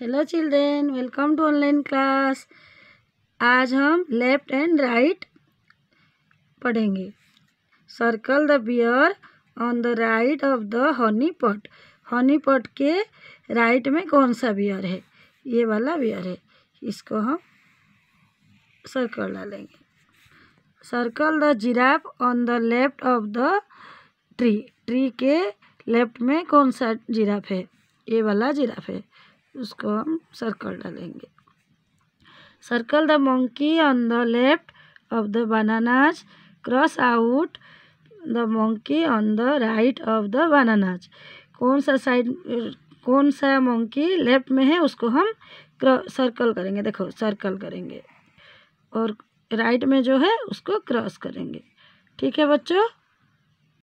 hello children welcome to online class आज हम left and right पढ़ेंगे circle the bear on the right of the honey pot honey pot के right में कौन सा beer है ये वाला बियर है इसको हम सर्कल डालेंगे circle the giraffe on the left of the tree tree के लेफ्ट में कौन सा जिराफ है ये वाला जिराफ है उसको हम सर्कल डालेंगे circle the monkey on the left of the bananas cross out the monkey on the right of the bananas कौन सा साइड कौन सा मंकी लेफ्ट में है उसको हम सर्कल करेंगे देखो सर्कल करेंगे और राइट में जो है उसको क्रॉस करेंगे ठीक है बच्चों